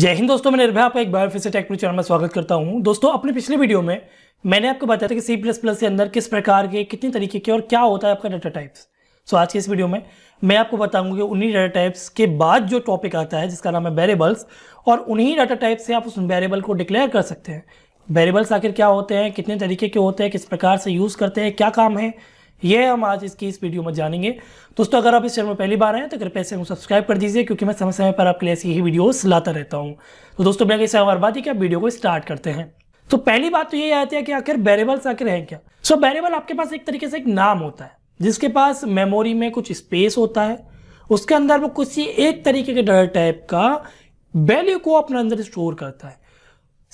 जय हिंद दोस्तों मैं निर्भया आपका एक बार फिर से टेक चैनल में स्वागत करता हूं दोस्तों अपने पिछले वीडियो में मैंने आपको बताया था कि सी प्लस प्लस के अंदर किस प्रकार के कितने तरीके के और क्या होता है आपका डाटा टाइप्स सो आज के इस वीडियो में मैं आपको बताऊंगा कि उन्हीं डाटा टाइप्स के बाद जो टॉपिक आता है जिसका नाम है वेरेबल्स और उन्हीं डाटा टाइप से आप उस वेरेबल को डिक्लेयर कर सकते हैं वेरेबल्स आखिर क्या होते हैं कितने तरीके के होते हैं किस प्रकार से यूज़ करते हैं क्या काम है ये हम आज इसकी इस वीडियो में जानेंगे दोस्तों अगर आप इस चैनल में पहली बार आए तो कृपया इसे सब्सक्राइब कर दीजिए क्योंकि मैं समय समय पर आपके लिए ऐसी ही वीडियोस लाता रहता हूँ तो दोस्तों मैं कैसे और बात ही क्या वीडियो को स्टार्ट करते हैं तो पहली बात तो ये आती है कि आखिर बैरेबल्स आखिर है क्या सो so, आपके पास एक तरीके से एक नाम होता है जिसके पास मेमोरी में कुछ स्पेस होता है उसके अंदर वो कुछ एक तरीके के डर टाइप का वैल्यू को अपने अंदर स्टोर करता है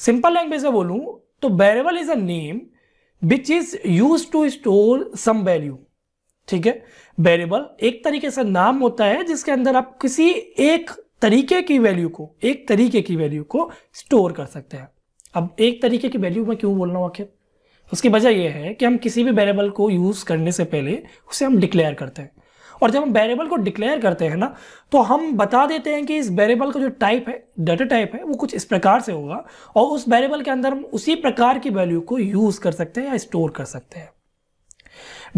सिंपल लैंग्वेज में बोलूँ तो variable is a name which is use to store some value ठीक है वेरिएबल एक तरीके से नाम होता है जिसके अंदर आप किसी एक तरीके की वैल्यू को एक तरीके की वैल्यू को स्टोर कर सकते हैं अब एक तरीके की वैल्यू मैं क्यों बोल रहा हूँ आखिर उसकी वजह यह है कि हम किसी भी वेरिएबल को यूज़ करने से पहले उसे हम डिक्लेयर करते हैं और जब हम वेरिएबल को डिक्लेयर करते हैं ना तो हम बता देते हैं कि इस वेरिएबल का जो टाइप है डाटा टाइप है वो कुछ इस प्रकार से होगा और उस वेरिएबल के अंदर हम उसी प्रकार की वैल्यू को यूज़ कर सकते हैं या स्टोर कर सकते हैं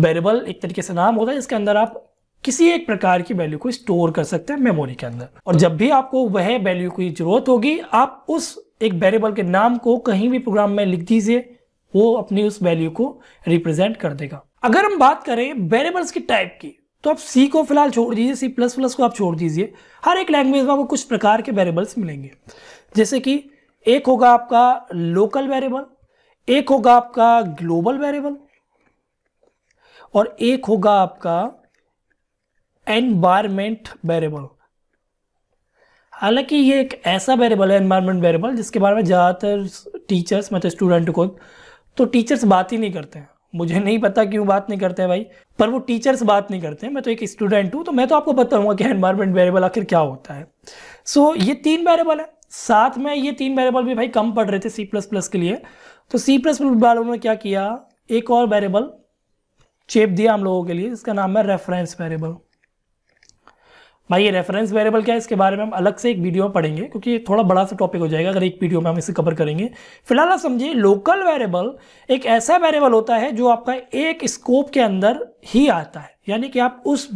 वेरिएबल एक तरीके से नाम होता है जिसके अंदर आप किसी एक प्रकार की वैल्यू को स्टोर कर सकते हैं मेमोरी के अंदर और जब भी आपको वह वैल्यू की जरूरत होगी आप उस एक वेरिएबल के नाम को कहीं भी प्रोग्राम में लिख दीजिए वो अपनी उस वैल्यू को रिप्रेजेंट कर देगा अगर हम बात करें वेरिएबल्स की टाइप की तो आप सी को फिलहाल छोड़ दीजिए सी प्लस प्लस को आप छोड़ दीजिए हर एक लैंग्वेज में आपको कुछ प्रकार के वेरिएबल्स मिलेंगे जैसे कि एक होगा आपका लोकल वेरिएबल एक होगा आपका ग्लोबल वेरिएबल और एक होगा आपका एनवायरमेंट वेरिएबल हालांकि ये एक ऐसा वेरिएबल है एनवायरमेंट वेरिएबल जिसके बारे में ज़्यादातर टीचर्स मतलब स्टूडेंट को तो टीचर्स बात ही नहीं करते हैं मुझे नहीं पता क्यों बात नहीं करते हैं भाई पर वो टीचर्स बात नहीं करते मैं तो एक स्टूडेंट हूँ तो मैं तो आपको बताऊँगा कि एनवायरमेंट वेरिएबल आखिर क्या होता है सो so, ये तीन वेरिएबल है साथ में ये तीन वेरिएबल भी भाई कम पढ़ रहे थे सी प्लस प्लस के लिए तो सी प्लस प्लस वालों ने क्या किया एक और वेरिएबल चेप दिया हम लोगों के लिए इसका नाम है रेफरेंस वेरिएबल भाई ये रेफरेंस वेरिएबल क्या है इसके बारे में हम अलग से एक वीडियो में पढ़ेंगे क्योंकि ये थोड़ा बड़ा सा टॉपिक हो जाएगा अगर एक वीडियो में हम इसे कवर करेंगे फिलहाल आप समझिए लोकल वेरिएबल एक ऐसा वेरिएबल होता है जो आपका एक स्कोप के अंदर ही आता है यानी कि आप उस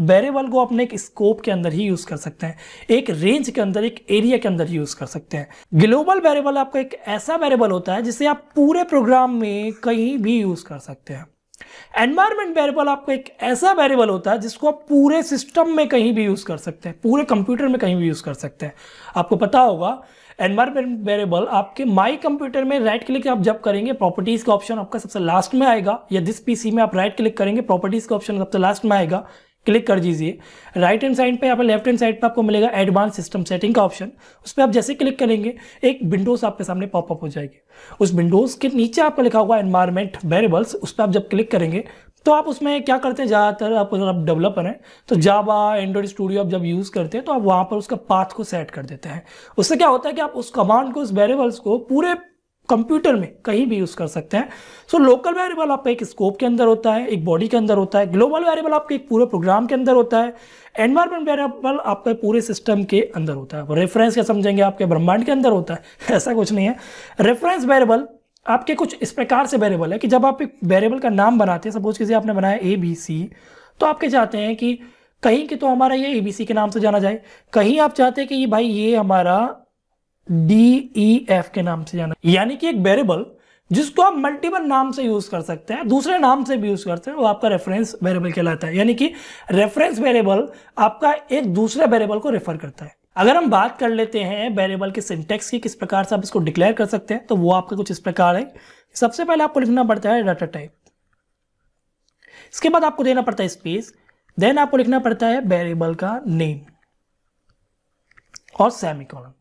वेरिएबल को अपने एक स्कोप के अंदर ही यूज़ कर सकते हैं एक रेंज के अंदर एक एरिया के अंदर यूज़ कर सकते हैं ग्लोबल वेरिएबल आपका एक ऐसा वेरिएबल होता है जिसे आप पूरे प्रोग्राम में कहीं भी यूज़ कर सकते हैं एनवायरमेंट वेरिएबल आपका एक ऐसा वेरिएबल होता है जिसको आप पूरे सिस्टम में कहीं भी यूज़ कर सकते हैं पूरे कंप्यूटर में कहीं भी यूज़ कर सकते हैं आपको पता होगा एनवायरमेंट वेरिएबल आपके माई कंप्यूटर में राइट क्लिक आप जब करेंगे प्रॉपर्टीज़ का ऑप्शन आपका सबसे लास्ट में आएगा या दिस पीसी में आप राइट क्लिक करेंगे प्रॉपर्टीज़ का ऑप्शन सबसे लास्ट में आएगा क्लिक कर दीजिए राइट हैंड साइड पे यहाँ पर लेफ्ट हैंड साइड पे आपको मिलेगा एडवांस सिस्टम सेटिंग का ऑप्शन उस पर आप जैसे क्लिक करेंगे एक विंडोज़ आपके सामने पॉपअप हो जाएगी उस विंडोज़ के नीचे आपको लिखा हुआ एनवायरमेंट वेरेबल्स उस पर आप जब क्लिक करेंगे तो आप उसमें क्या करते हैं ज़्यादातर आप अगर आप डेवलपर हैं तो जावा एंड्रॉइड स्टूडियो आप जब यूज़ करते हैं तो आप वहाँ पर उसका पाथ को सेट कर देते हैं उससे क्या होता है कि आप उस कमांड को उस वेरेबल्स को पूरे कंप्यूटर में कहीं भी यूज़ कर सकते हैं सो लोकल वेरिएबल आपका एक स्कोप के अंदर होता है एक बॉडी के अंदर होता है ग्लोबल वेरिएबल आपके एक पूरे प्रोग्राम के अंदर होता है एनवायरमेंट वेरिएबल आपके पूरे सिस्टम के अंदर होता है रेफरेंस क्या समझेंगे आपके ब्रह्मांड के अंदर होता है ऐसा कुछ नहीं है रेफरेंस वेरिएबल आपके कुछ इस प्रकार से वेरिएबल है कि जब आप एक वेरिएबल का नाम बनाते हैं सपोज किसी आपने बनाया ए बी सी तो आपके चाहते हैं कि कहीं कि तो हमारा ये ए बी सी के नाम से जाना जाए कहीं आप चाहते हैं कि ये भाई ये हमारा डी ई एफ के नाम से जाना यानी कि एक वेरिएबल जिसको आप मल्टीपल नाम से यूज कर सकते हैं दूसरे नाम से भी यूज करते हैं वो आपका रेफरेंस वेरिएबल कहलाता है यानी कि रेफरेंस वेरिएबल आपका एक दूसरे वेरिएबल को रेफर करता है अगर हम बात कर लेते हैं वेरिएबल के सिंटेक्स की किस प्रकार से आप इसको डिक्लेयर कर सकते हैं तो वो आपका कुछ इस प्रकार है सबसे पहले आपको लिखना पड़ता है डाटा टाइप इसके बाद आपको देना पड़ता है स्पेस देन आपको लिखना पड़ता है वेरिएबल का नेम और सेमिकॉलन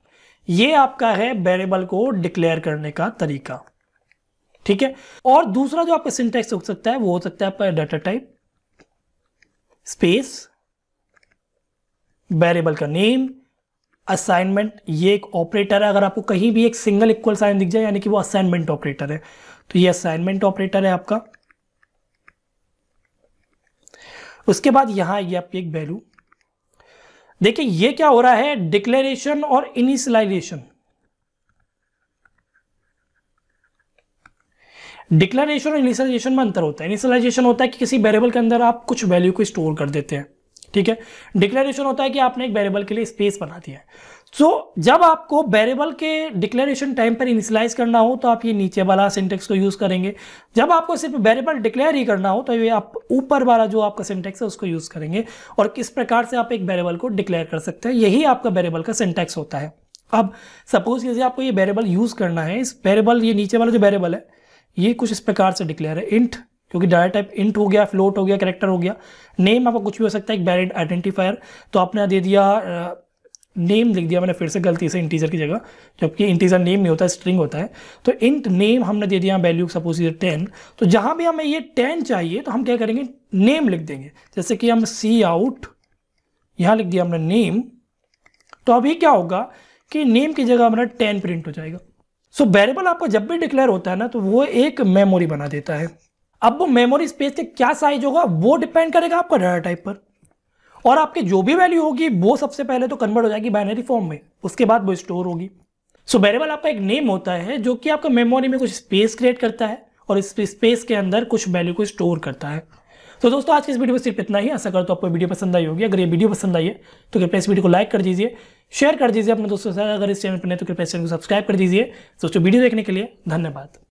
ये आपका है वेरिएबल को डिक्लेयर करने का तरीका ठीक है और दूसरा जो आपका सिंटेक्स हो सकता है वो हो सकता है आपका डाटा टाइप स्पेस वेरिएबल का नेम असाइनमेंट ये एक ऑपरेटर है अगर आपको कहीं भी एक सिंगल इक्वल साइन दिख जाए यानी कि वो असाइनमेंट ऑपरेटर है तो ये असाइनमेंट ऑपरेटर है आपका उसके बाद यहां आएगी आपकी एक वैल्यू देखिए ये क्या हो रहा है डिक्लेरेशन और इनिशियलाइजेशन डिक्लेरेशन और इनिशियलाइजेशन में अंतर होता है इनिशियलाइजेशन होता है कि किसी वेरिएबल के अंदर आप कुछ वैल्यू को स्टोर कर देते हैं ठीक है डिक्लेरेशन होता है कि आपने एक वेरिएबल के लिए स्पेस बना दिया है सो so, जब आपको वेरिएबल के डिक्लेरेशन टाइम पर इनिशलाइज करना हो तो आप ये नीचे वाला सिंटेक्स को यूज़ करेंगे जब आपको सिर्फ वेरिएबल डिक्लेयर ही करना हो तो ये आप ऊपर वाला जो आपका सिंटेक्स है उसको यूज़ करेंगे और किस प्रकार से आप एक वेरेबल को डिक्लेयर कर सकते हैं यही आपका वेरेबल का सिंटेक्स होता है अब सपोज कीजिए आपको ये वेरेबल यूज़ करना है इस वेरेबल ये नीचे वाला जो वेरेबल है ये कुछ इस प्रकार से डिक्लेयर है इंट क्योंकि डाटा टाइप इंट हो गया फ्लोट हो गया करेक्टर हो गया नेम आपका कुछ भी हो सकता है एक वैलिड आइडेंटिफायर तो आपने दे दिया नेम लिख दिया मैंने फिर से गलती से इंटीजर की जगह जबकि इंटीजर नेम नहीं होता है स्ट्रिंग होता है तो इंट नेम हमने दे दिया वैल्यू सपोज ये टेन तो जहाँ भी हमें ये टेन चाहिए तो हम क्या करेंगे नेम लिख देंगे जैसे कि हम सी आउट यहाँ लिख दिया हमने नेम तो अभी क्या होगा कि नेम की जगह हमारा टेन प्रिंट हो जाएगा सो so, वेरिएबल आपका जब भी डिक्लेयर होता है ना तो वो एक मेमोरी बना देता है अब वो मेमोरी स्पेस का क्या साइज होगा वो डिपेंड करेगा आपका डाटा टाइप पर और आपके जो भी वैल्यू होगी वो सबसे पहले तो कन्वर्ट हो जाएगी बाइनरी फॉर्म में उसके बाद वो स्टोर होगी सो so, आपका एक नेम होता है जो कि आपका मेमोरी में कुछ स्पेस क्रिएट करता है और इस स्पेस के अंदर कुछ वैल्यू को स्टोर करता है तो दोस्तों आज की इस वीडियो में सिर्फ इतना ही ऐसा करो तो आपको वीडियो पसंद आई होगी अगर ये वीडियो पसंद आई है तो कृपया इस वीडियो को लाइक कर दीजिए शेयर कर दीजिए अपने दोस्तों के साथ अगर इस चैनल पर नहीं तो कृपया इस चैनल को सब्सक्राइब कर दीजिए दोस्तों वीडियो देखने के लिए धन्यवाद